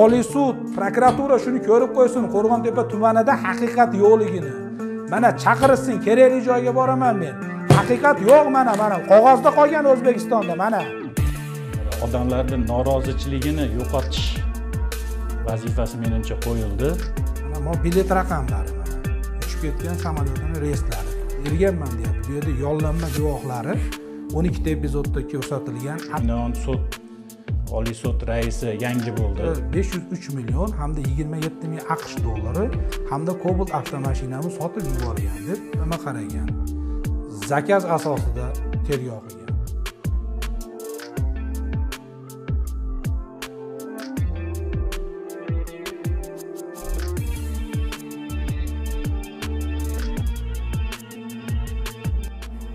oliy sud prokuratura shuni ko'rib qo'ysin qo'rg'ontepa tumanida haqiqat yo'qligini mana chaqirishsin kerakli joyga boraman men haqiqat yo'q mana mana qog'ozda qolgan o'zbekistonda mana odamlarni norozichiligini yo'qotish vazifasi menimcha qo'yildi mana bilet raqamlari uchib ketgan samolyotini reyslari berganman deyapti bu yerda yollanma guvohlari o'n ikkita epizodda ko'rsatilgan sud oliy sud raisi yangi bo'ldi besh yuz uch million hamda yigirma yetti ming aqsh dollari hamda kobalt avtomashinani sotib yuborgan deb nima qaragan zakaz asosida tergov qilgan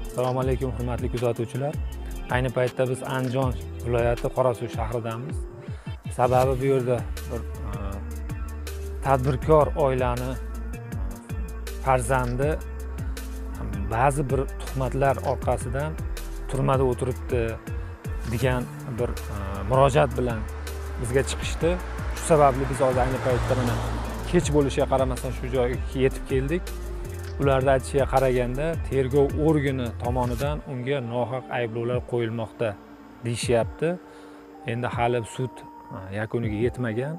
assalomu alaykum hurmatli kuzatuvchilar ayni paytda biz andijon viloyati qorasuv shahridamiz sababi bu yerda bir e, tadbirkor oilani e, farzandi ba'zi bir tuhmatlar orqasidan turmada o'tiribdi degan bir e, murojaat bilan bizga chiqishdi shu sababli biz hozir ayni paytda mana kech bo'lishiga qaramasdan shu joyga yetib keldik ularni aytishiga qaraganda tergov organi tomonidan unga nohaq ayblovlar qo'yilmoqda deyishyapti endi hali sud yakuniga yetmagan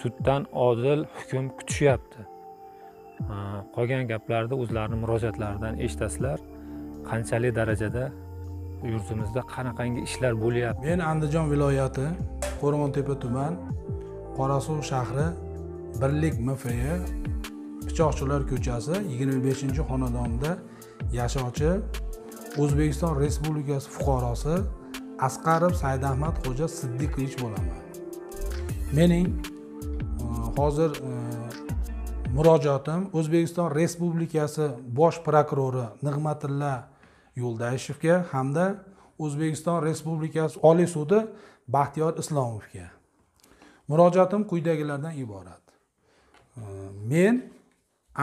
suddan odil hukm kutishyapti qolgan gaplarni o'zlarini murojaatlaridan eshitasizlar qanchalik darajada yurtimizda qanaqangi ishlar bo'lyapti men andijon viloyati qo'rg'ontepa tuman qorasuv shahri birlik mfi e, pichoqchilar ko'chasi yigirma beshinchi xonadonda yashovchi o'zbekiston respublikasi fuqarosi asqarov saidahmad xo'ja siddiqovich bo'laman mening e, hozir e, murojaatim o'zbekiston respublikasi bosh prokurori nig'matilla yo'ldashevga hamda o'zbekiston respublikasi oliy sudi baxtiyor islomovga murojaatim quyidagilardan iborat e, men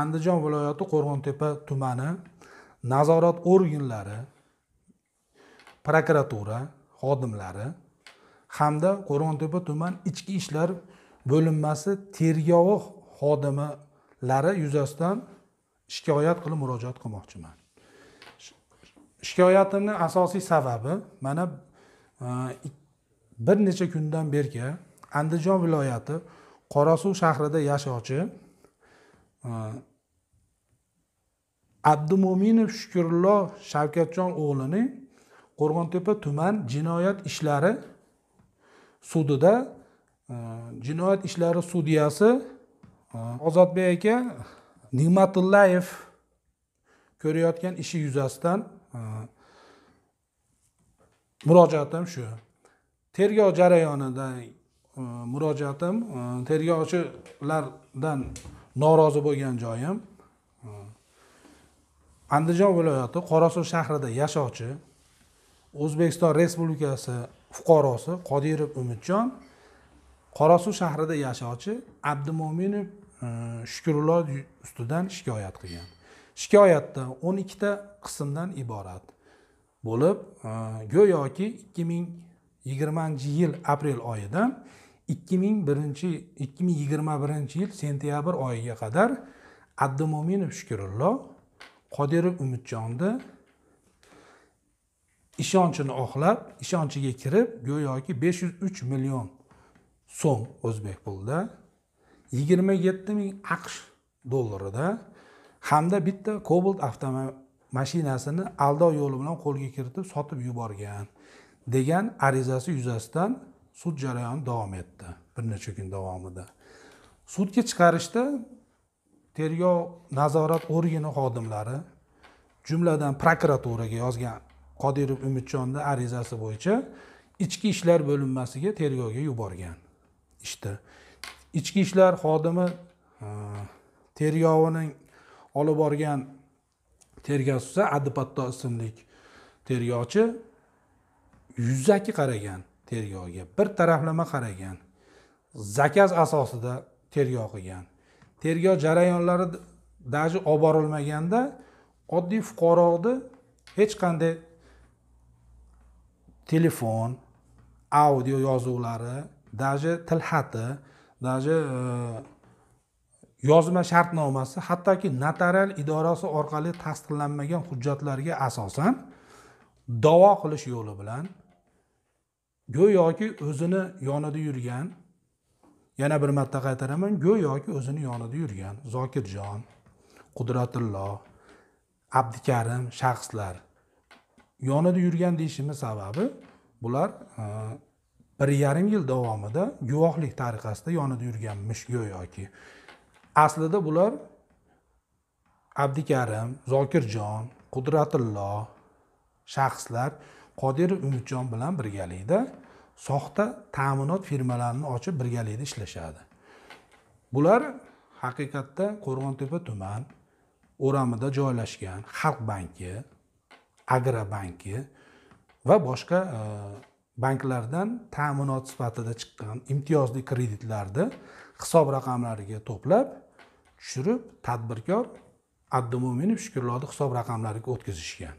andijon viloyati qo'rg'ontepa tumani nazorat organlari prokuratura xodimlari hamda qo'rg'ontepa tuman ichki ishlar bo'linmasi tergovi xodimlari yuzasidan shikoyat qilib murojaat qilmoqchiman shikoyatimni asosiy sababi mana e, bir necha kundan beri andijon viloyati qorasuv shahrida yashovchi e, abdumo'minov shukurullo shavkatjon o'g'lining qo'rg'ontepa tuman jinoyat ishlari sudida e, jinoyat ishlari sudiyasi e, ozodbek aka nigmatullayev ko'rayotgan ishi yuzasidan e, murojaatim shu tergov jarayonida murojaatim tergovchilardan norozi bo'lgan joyim andijon viloyati qorasuv shahrida yashovchi o'zbekiston respublikasi fuqarosi qodirov umidjon qorasuv shahrida yashovchi abdumo'minov e, shukurullo ustidan shikoyat qilgan shikoyatda o'n ikkita qismdan iborat bo'lib e, go'yoki ikki ming yigirmanchi yil aprel oyidan ikki ming birinchi ikki ming yigirma birinchi yil sentyabr oyiga qadar abdumo'minov shukurullo qodirov umidjonni ishonchini oqlab ishonchiga kirib go'yoki besh yuz uch million so'm o'zbek pulida yigirma yetti ming aqsh dollarida hamda bitta cobalt avtomashinasini aldov yo'li bilan qo'lga kiritib sotib yuborgan degan arizasi yuzasidan sud jarayoni davom etdi bir necha kun davomida sudga chiqarishda tergov nazorat organi xodimlari jumladan prokuraturaga yozgan qodirov umidjonni arizasi bo'yicha ichki ishlar bo'linmasiga tergovga yuborgan i̇şte, ichki ishlar xodimi e, tergovining olib borgan tergovchisi adipatto ismli tergovchi yuzaki qaragan tergovga bir taraflama qaragan zakaz asosida tergov qilgan tergov jarayonlari daji olib borilmaganda oddiy fuqaroni hech qanday telefon audio yozuvlari даже tilxati даже e, yozma shartnomasi hattoki notarial idorasi orqali tasdiqlanmagan hujjatlarga asosan davo qilish yo'li bilan go'yoki o'zini yonida yurgan yana bir marta qaytaraman go'yoki o'zini yonida yurgan zokirjon qudratullo abdukarim shaxslar yonida yurgan deyishimni sababi bular e, bir yarim yil davomida guvohlik tariqasida yonida yurganmish go'yoki aslida bular abdikarim zokirjon qudratillo shaxslar qodirov umidjon bilan birgalikda soxta ta'minot firmalarini ochib birgalikda ishlashadi bular haqiqatda qo'rg'ontepa tuman o'ramida joylashgan xalq banki agrobanki va boshqa e, banklardan ta'minot sifatida chiqqan imtiyozli kreditlarni hisob raqamlariga to'plab tushirib tadbirkor abdumo'minov shukurlodi hisob raqamlariga o'tkazishgan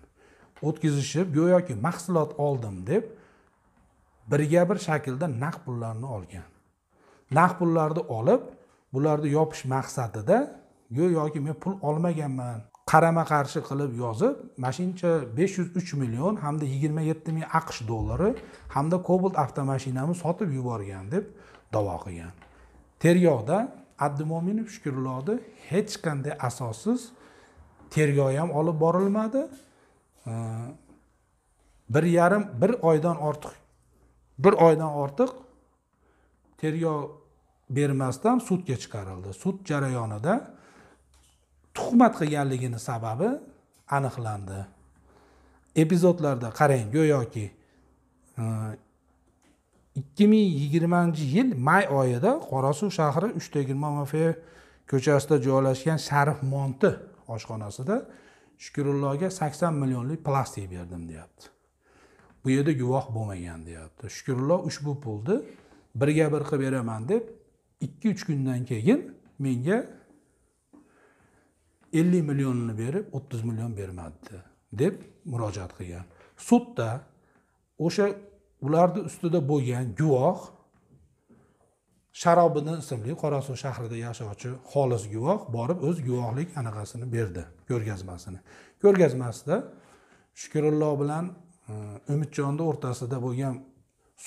o'tkazishib go'yoki mahsulot oldim deb birga bir shaklda naqd pullarni olgan naqd pullarni olib bularni yopish maqsadida go'yoki men pul olmaganman qarama qarshi qilib yozib mana shuncha besh yuz uch million hamda yigirma yetti ming aqsh dollari hamda cobalt avtomashinamni sotib yuborgan deb davo qilgan tergovda abdumo'minov shukurullohni hech qanday asossiz tergov ham olib borilmadi bir yarim bir oydan ortiq bir oydan ortiq tergov bermasdan sudga chiqarildi sud jarayonida tuhmat qilganligini sababi aniqlandi epizodlarda qarang go'yoki e, ikki ming yigirmanchi yil may oyida qorasuv shahri uchta yigirma mafiya ko'chasida joylashgan sharif monti oshxonasida shukurullohga sakson millionlik plastik berdim deyapti bu yerda guvoh bo'lmagan deyapti shukurulloh ushbu pulni birga bir qilib beraman deb ikki uch kundan keyin menga ellik millionini berib o'ttiz million bermadi deb murojaat qilgan sudda o'sha ularni ustida bo'lgan guvoh sharobiddin ismli qorasuv shahrida yashovchi xolis guvoh borib o'z guvohlik anaqasini berdi ko'rgazmasini ko'rgazmasida shukurullo bilan e, umidjonni o'rtasida bo'lgan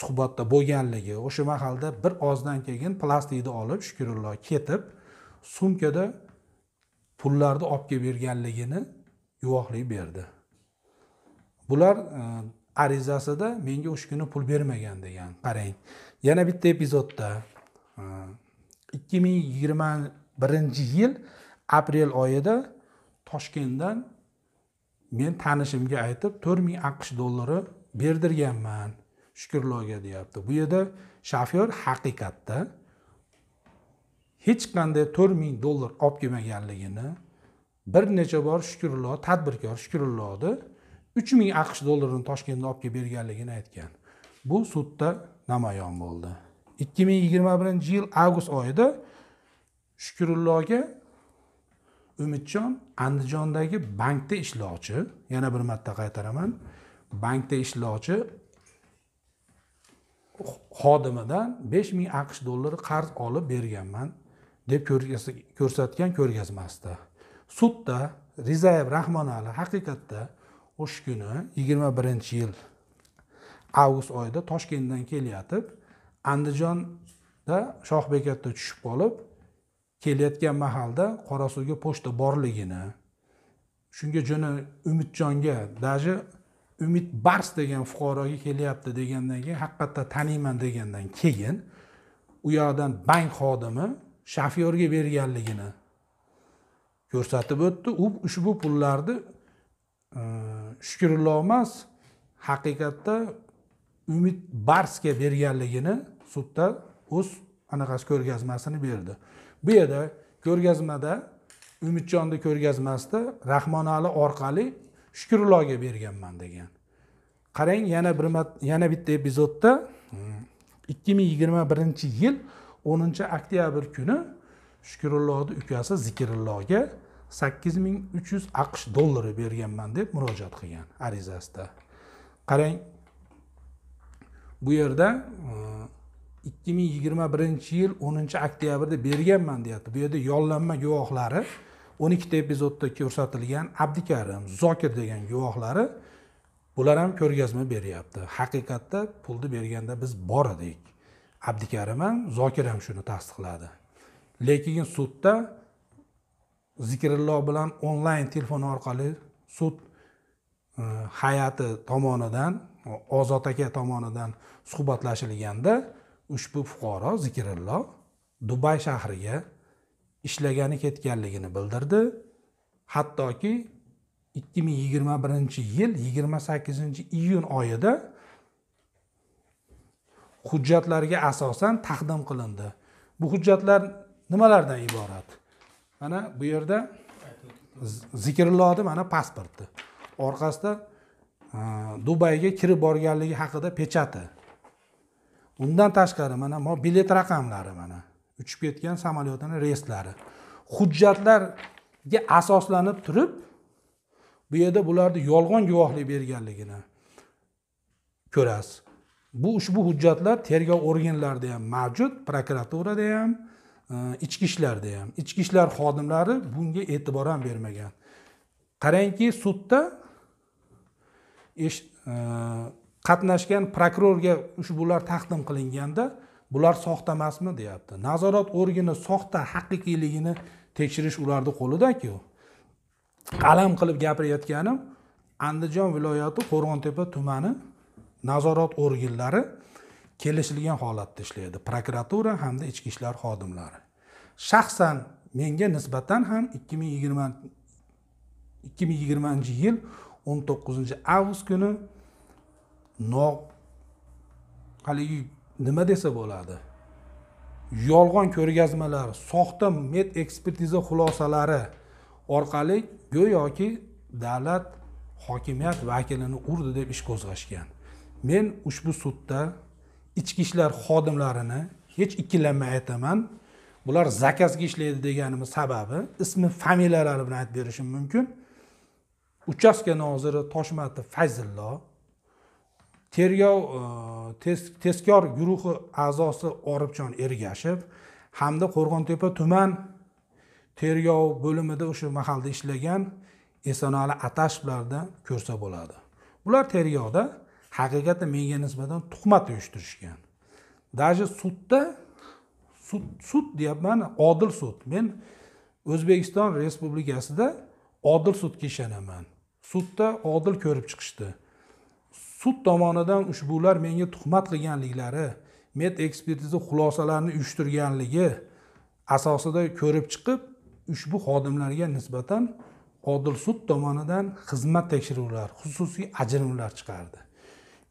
suhbatda bo'lganligi o'sha mahalda bir ozdan keyin plastikni olib shukurullo ketib sumkada pullarni olib kelib berganligini guvohlik berdi bular e, arizasida menga o'sha kuni pul bermagan degan qarang yana bitta epizodda e, ikki ming yigirma birinchi yil aprel oyida toshkentdan men tanishimga aytib to'rt ming aqsh dollari berdirganman shukurloga deyapti bu yerda shofyor haqiqatda hech qanday to'rt ming dollar olib kelmaganligini bir necha bor shukurullo tadbirkor shukurullohni uch ming aqsh dollarini toshkentdan olib kelib berganligini aytgan bu sudda namoyon bo'ldi ikki ming yigirma birinchi yil avgust oyida shukurullohga umidjon andijondagi bankda ishlovchi yana bir marta qaytaraman bankda ishlovchi xodimidan besh ming aqsh dollari qarz olib berganman deb ko'rsatgan ko'rgazmasida sudda rizayev rahmonali haqiqatda o'sha kuni yigirma birinchi yil avgust oyida toshkentdan kelayotib andijonda shoh bekatda tushib qolib kelayotgan mahalda qorasuvga pochta borligini shunga jo'na umidjonga даже umid bars degan fuqaroga kelyapti degandan keyin haqiqatda taniyman degandan keyin u yoqdan bank xodimi shofyorga berganligini ko'rsatib o'tdi u ushbu pullarni e, shukurullo emas haqiqatda umid barsga berganligini sudda o'z anaqasi ko'rgazmasini berdi bu yerda ko'rgazmada umidjonni ko'rgazmasida rahmonali orqali shukurullohga berganman degan qarang yana bir yana bitta epizodda e, ikki ming yigirma birinchi yil o'ninchi oktyabr kuni shukurullohni ukasi zikrullohga sakkiz ming uch yuz aqsh dollari berganman deb murojaat qilgan arizasida qarang bu yerda e, ikki ming yigirma birinchi yil o'ninchi oktyabrda berganman deyapti bu yerda yollanma guvohlari o'n ikkita epizodda ko'rsatilgan abdikarim zokir degan guvohlari bular ham ko'rgazma beryapti haqiqatda pulni berganda biz bor edik abdukarim ham zokir ham shuni tasdiqladi lekin sudda zikrulloh bilan onlayn telefon orqali sud e, hay'ati tomonidan ozod aka tomonidan suhbatlashilganda ushbu fuqaro zikrulloh dubay shahriga ishlagani ketganligini bildirdi hattoki ikki ming yigirma birinchi yil yigirma sakkizinchi iyun oyida hujjatlarga asosan taqdim qilindi bu hujjatlar nimalardan iborat mana bu yerda zikrlodi mana pasporti orqasida e, dubayga kirib borganligi haqida pechati undan tashqari mana bilet raqamlari mana uchib ketgan samolyotini reyslari hujjatlarga asoslanib turib bu yerda bularni yolg'on guvohlik berganligini ko'rasiz bu ushbu hujjatlar tergov organlarida ham mavjud prokuraturada ham e, ichki ishlarda ham ichki ishlar xodimlari bunga e'tibor ham bermagan qarangki sudda e, qatnashgan prokurorga ushbular taqdim qilinganda bular soxta emasmi deyapti nazorat organi soxta haqiqiyligini tekshirish ularni qo'lidaku qalam qilib gapirayotganim andijon viloyati qo'rg'ontepa tumani nazorat organlari kelishilgan holatda ishlaydi prokuratura hamda ichki ishlar xodimlari shaxsan menga nisbatan ham ikki ming yigirma ikki ming yigirmanchi yil o'n to'qqizinchi avgust kuni no haligi nima desa bo'ladi yolg'on ko'rgazmalar soxta med ekspertiza xulosalari orqali go'yoki davlat hokimiyat vakilini urdi deb ish qo'zg'ashgan men ushbu sudda ichki ishlar xodimlarini hech ikkilanmay aytaman bular zakazga ishlaydi deganimiz sababi ismi familiyalari bilan aytib berishim mumkin uchastka noziri toshmatov fayzullo tergov e, tezkor guruhi a'zosi oribjon ergashev hamda qo'rg'ontepa tuman tergov bo'limida o'sha mahalda ishlagan esanali atashevlarda ko'rsa bo'ladi bular tergovda haqiqatda menga nisbatan tuhmat uyushtirishgan даже sudda sud sud deyapman odil sud men o'zbekiston respublikasida odil sudga ishonaman sudda odil ko'rib chiqishdi sud tomonidan ushbular menga tuhmat qilganliklari med ekspertiza xulosalarini uyushtirganligi asosida ko'rib chiqib ushbu xodimlarga nisbatan odil sud tomonidan xizmat tekshiruvlari xususiy ajrimlar chiqardi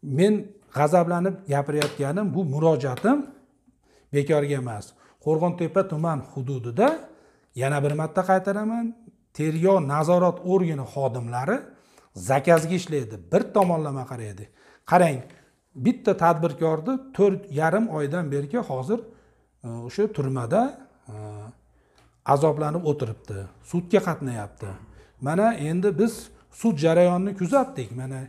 men g'azablanib gapirayotganim bu murojaatim bekorga emas qo'rg'ontepa tuman hududida yana bir marta qaytaraman tergov nazorat organi xodimlari zakazga ishlaydi bir tomonlama qaraydi qarang bitta tadbirkorni to'rt yarim oydan beri hozir e, o'sha turmada e, azoblanib o'tiribdi sudga qatnayapti mana endi biz sud jarayonini kuzatdik mana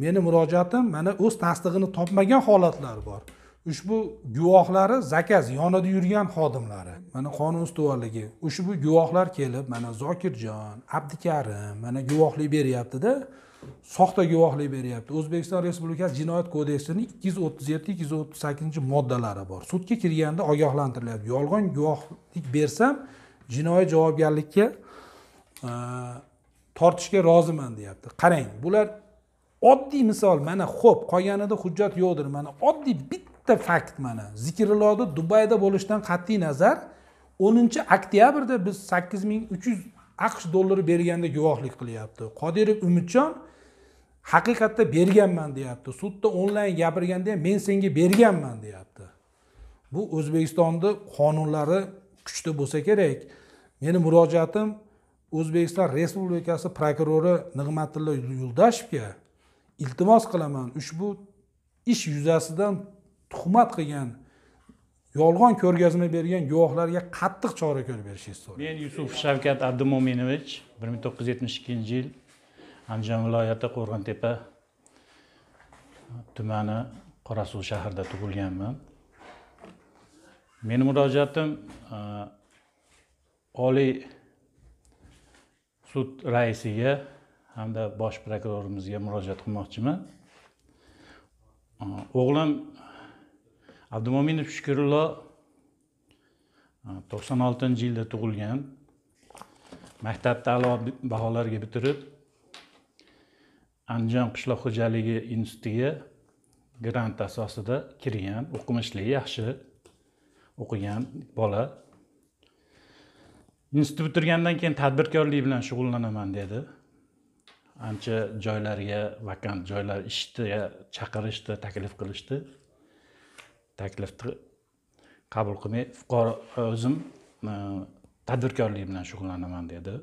meni murojaatim mana o'z tasdig'ini topmagan holatlar bor ushbu guvohlari zakaz yonida yurgan xodimlari mana qonun ustuvorligi ushbu guvohlar kelib mana zokirjon abdikarim mana guvohlik beryaptida soxta guvohlik beryapti o'zbekiston respublikasi jinoyat kodeksining ikki yuz o'ttiz yetti ikki yuz o'ttiz sakkizinchi moddalari bor sudga kirganda ogohlantirilyapti yolg'on guvohlik bersam jinoiy javobgarlikka e, tortishga roziman deyapti qarang bular oddiy misol mana xo'p qolganida hujjat yo'qdir mana oddiy bitta fakt mana zikrillohni dubayda bo'lishidan qat'iy nazar o'ninchi oktyabrda biz sakkiz ming uch yuz aqsh dollari berganda guvohlik qilyapti qodirov umidjon haqiqatda berganman deyapti sudda onlayn gapirganda ham men senga berganman deyapti bu o'zbekistonni qonunlari kuchda bo'lsa kerak meni murojaatim o'zbekiston respublikasi prokurori nig'matilla yo'ldoshevga iltimos qilaman ushbu ish yuzasidan tuhmat qilgan yolg'on ko'rgazma bergan guvohlarga qattiq chora ko'rib berishingizni so'rayman men yusuf shavkat abdumo'minovich bir ming to'qqiz yuz yetmish ikkinchi yil andijon viloyati qo'rg'ontepa tumani qorasuv shahrida tug'ilganman meni murojaatim e, oliy sud raisiga hamda bosh prokurorimizga murojaat qilmoqchiman o'g'lim abdumo'minov shukurullo to'qson oltinchi yilda tug'ilgan maktabni a'lo baholarga bitirib andijon qishloq xo'jaligi institutiga grant asosida kirgan o'qimishli yaxshi o'qigan bola institut bitirgandan keyin tadbirkorlik bilan shug'ullanaman dedi ancha joylarga vakant joylar ishga chaqirishdi taklif qilishdi taklifni qabul qilmay fuqaro o'zim e, tadbirkorlik bilan shug'ullanaman dedi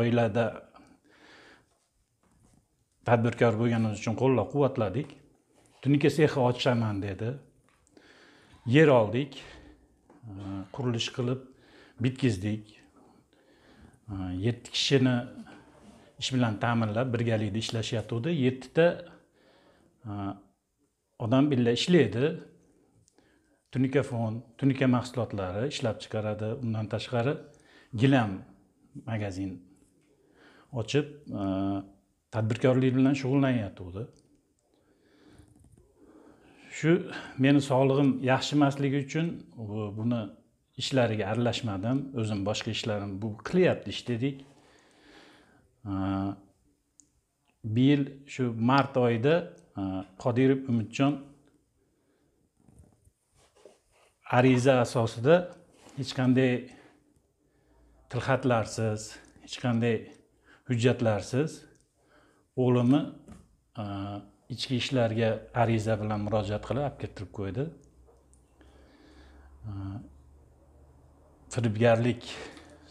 oilada tadbirkor bo'lganimiz uchun qo'llab quvvatladik tunika sexi ochaman dedi yer oldik e, qurilish qilib bitkazdik e, yetti kishini ish bilan ta'minlab birgalikda ishlashyotgandi yettita odam birga ishlaydi tunika fon tunika mahsulotlari ishlab chiqaradi undan tashqari gilam magazin ochib tadbirkorlik bilan shug'ullanyotgandi shu meni sog'lig'im yaxshi emasligi uchun buni ishlariga aralashmadim o'zim boshqa ishlarim bu qilyapti ish dedik bu yil shu mart oyida e, qodirov umidjon ariza asosida hech qanday tilxatlarsiz hech qanday hujjatlarsiz o'g'limni e, ichki ishlarga ariza bilan murojaat qilib olib keltirib qo'ydi e, firibgarlik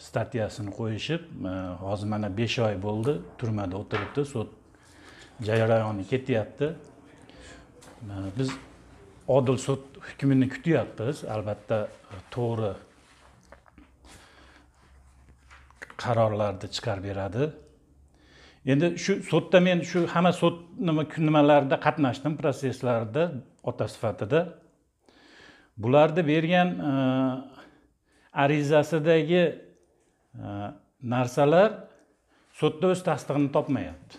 statyasini qo'yishib e, hozir mana besh oy bo'ldi turmada o'tiribdi sud jarayoni ketyapti e, biz odil sud hukmini kutyapmiz albatta e, to'g'ri qarorlarni chiqarib beradi endi shu sudda men shu hamma sud nimalarida qatnashdim protseslarda ota sifatida bularni bergan arizasidagi Э, narsalar sudda o'z tasdig'ini topmayapti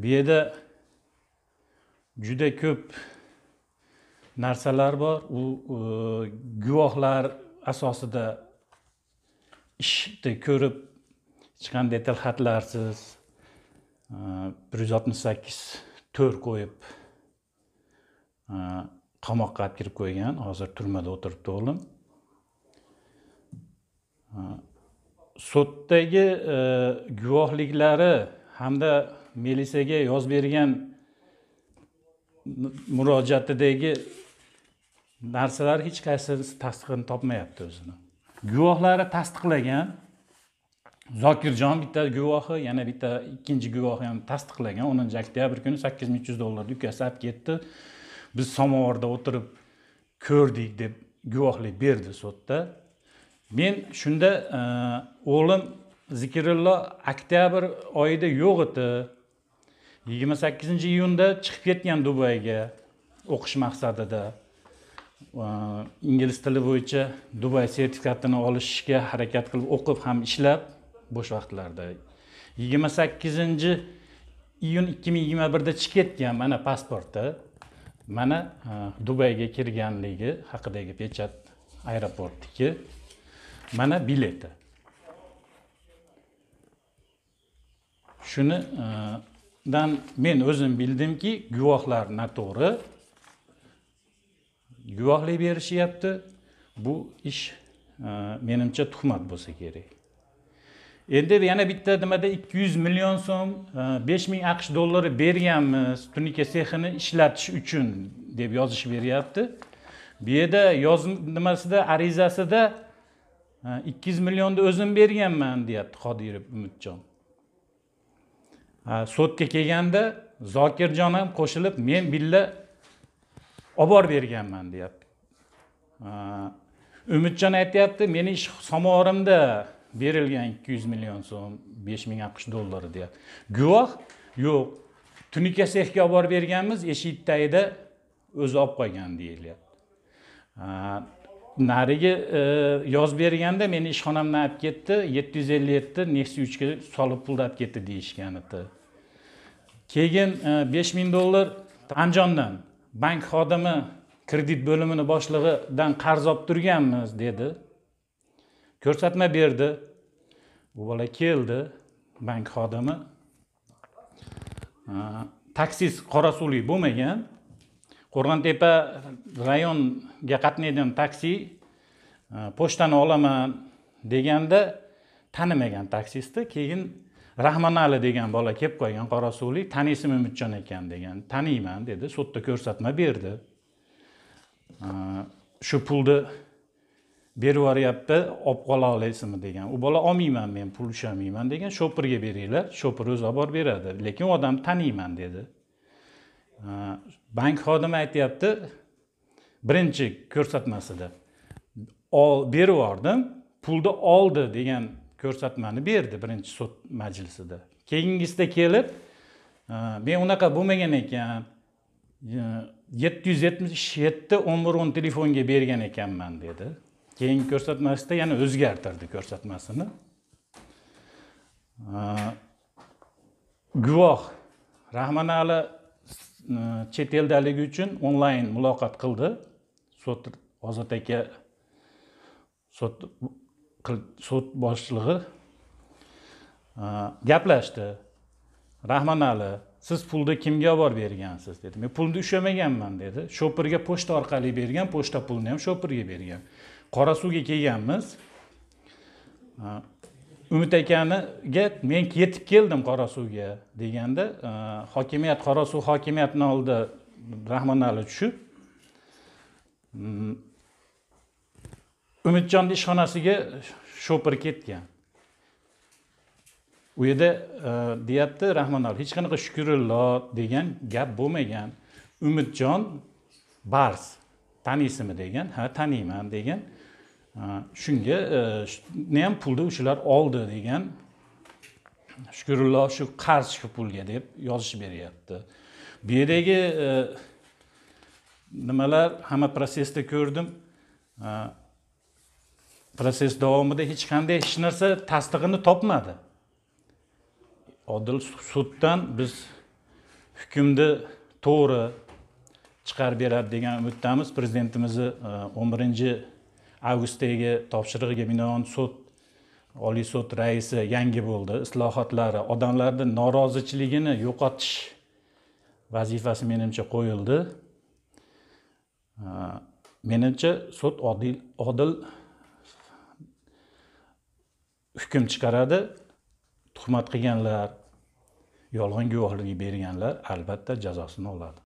bu yerda juda ko'p narsalar bor u guvohlar asosida ishni ko'rib hech qanday tilxatlarsiz e, bir yuz oltmish sakkiz to'r qo'yib e, qamoqqa olib kirib qo'ygan hozir turmada o'tiribdi o'g'lim sotdagi e, guvohliklari hamda militsiyaga yozib bergan murojaatidagi narsalar hech qaysi tasdig'ini topmayapti o'zini guvohlari tasdiqlagan zokirjon bitta guvohi yana bitta ikkinchi guvohi ham tasdiqlagan o'ninchi oktyabr kuni sakkiz ming uch yuz dollarni ukasi olib ketdi biz samovarda o'tirib ko'rdik deb guvohlik berdi sudda men shunda e, o'g'lim zikrillo oktyabr oyida yo'q edi yigirma sakkizinchi iyunda chiqib ketgan dubayga o'qish maqsadida ingliz tili bo'yicha dubay sertifikatini olishga harakat qilib o'qib ham ishlab bo'sh vaqtlarda yigirma sakkizinchi iyun ikki ming yigirma birda chiqib ketgan mana pasporti mana e, dubayga kirganligi haqidagi pechat aeroportniki mana bileti shunidan e, men o'zim bildimki guvohlar noto'g'ri guvohlik berishyapti bu ish e, menimcha tuhmat bo'lsa kerak endi yana bitta nimada ikki yuz million so'm e, besh ming aqsh dollari berganmiz tunika sexini ishlatish uchun deb yozishib beryapti bu yerda yoz nimasida arizasida ikki yuz millionni o'zim berganman deyapti qodirov umidjon sotga kelganda zokirjon ham qo'shilib men billa olib borib berganman deyapti umidjon aytyapti meni ish somorimda berilgan ikki yuz million so'm besh ming aqsh dollari deyapti guvoh yo'q tunika sexga olib borib berganmiz eshik tagida o'zi olib qo'ygan deyilyapti narigi e, yoz berganda meni ishxonamdan olib ketdi yetti yuz ellik yetti uchga solib pulni olib ketdi deyishgan edi keyin e, besh ming dollar andijondan bank xodimi kredit bo'limini boshlig'idan qarz olib turganmiz dedi ko'rsatma berdi bu bola keldi bank xodimi e, taksis qorasuvlik bo'lmagan qo'rg'ontepa rayonga qatnaydigan taksi e, pochtani olaman deganda tanimagan taksisti keyin rahmanali degan bola kelib qolgan qorasuvlik taniysizmi umidjon ekan degan taniyman dedi sudda ko'rsatma berdi e, shu pulni berib yuboryapti olib qola olasizmi degan u bola olmayman men pul ushlamayman degan shopirga beringlar shopir o'zi olib borib beradi lekin odamni taniyman dedi e, bank xodimi aytyapti birinchi ko'rsatmasida berib yubordim pulni oldi degan ko'rsatmani berdi birinchi sud majlisida keyingisida kelib men unaqa bo'lmagan ekan e, yetti yuz yetmish yetti o'n bir o'n telefonga bergan ekanman dedi keyingi ko'rsatmasida yana o'zgartirdi ko'rsatmasini guvoh rahmanali Э, chet eldaligi uchun onlayn muloqot qildi sot ozod aka sot sud boshlig'i э, gaplashdi rahmanali siz pulni kimga olib bergansiz dedi men pulni ushlamaganman dedi shopirga pochta orqali bergan pochta pulini ham shopirga bergan qorasuvga kelganmiz э, umid akaniga men yetib keldim qorasuvga deganda e, hokimiyat qorasuv hokimiyatini oldi rahmonali tushib mm, umidjonni ishxonasiga sho'pir ketgan u yerda e, deyapti rahmonali hech qanaqa shukurullo degan gap bo'lmagan umidjon bars tanaysizmi degan ha taniyman degan shunga uni e, ham pulni o'shalar oldi degan shukurulloh shu qarz shu pulga deb yozishib beryapti bu yerdagi e, nimalar hamma protsessda ko'rdim protsess davomida hech qanday hech narsa tasdig'ini topmadi odil suddan biz hukmni to'g'ri chiqarib beradi degan umiddamiz prezidentimizni e, o'n birinchi avgustdagi topshirig'iga binoan sud oliy sud raisi yangi bo'ldi islohotlari odamlarni norozichiligini yo'qotish vazifasi menimcha qo'yildi menimcha sud odil odil hukm chiqaradi tuhmat qilganlar yolg'on guvohlik berganlar albatta jazosini oladi